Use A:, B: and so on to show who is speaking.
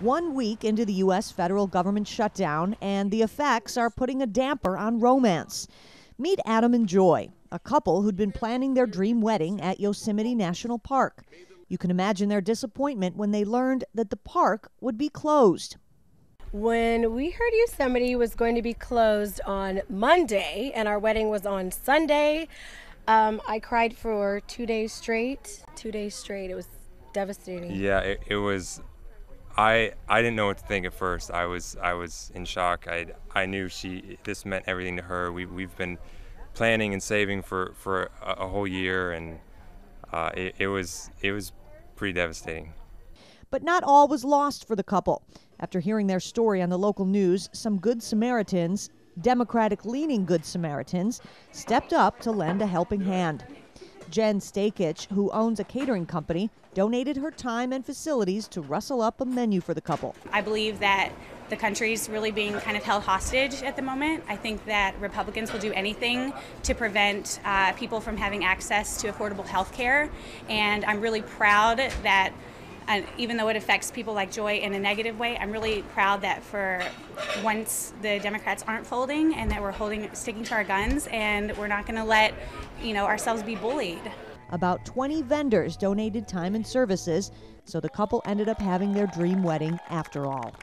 A: One week into the U.S. federal government shutdown, and the effects are putting a damper on romance. Meet Adam and Joy, a couple who'd been planning their dream wedding at Yosemite National Park. You can imagine their disappointment when they learned that the park would be closed. When we heard Yosemite was going to be closed
B: on Monday and our wedding was on Sunday, um, I cried for two days straight. Two days straight. It was devastating.
C: Yeah, it, it was I I didn't know what to think at first. I was I was in shock. I I knew she this meant everything to her. We we've been planning and saving for for a, a whole year, and uh, it, it was it was pretty devastating.
A: But not all was lost for the couple. After hearing their story on the local news, some Good Samaritans, Democratic leaning Good Samaritans, stepped up to lend a helping hand. Jen Stakich, who owns a catering company, donated her time and facilities to rustle up a menu for the couple.
D: I believe that the country's really being kind of held hostage at the moment. I think that Republicans will do anything to prevent uh, people from having access to affordable health care. And I'm really proud that and even though it affects people like Joy in a negative way, I'm really proud that for once the Democrats aren't folding and that we're holding, sticking to our guns, and we're not going to let, you know, ourselves be bullied.
A: About 20 vendors donated time and services, so the couple ended up having their dream wedding after all.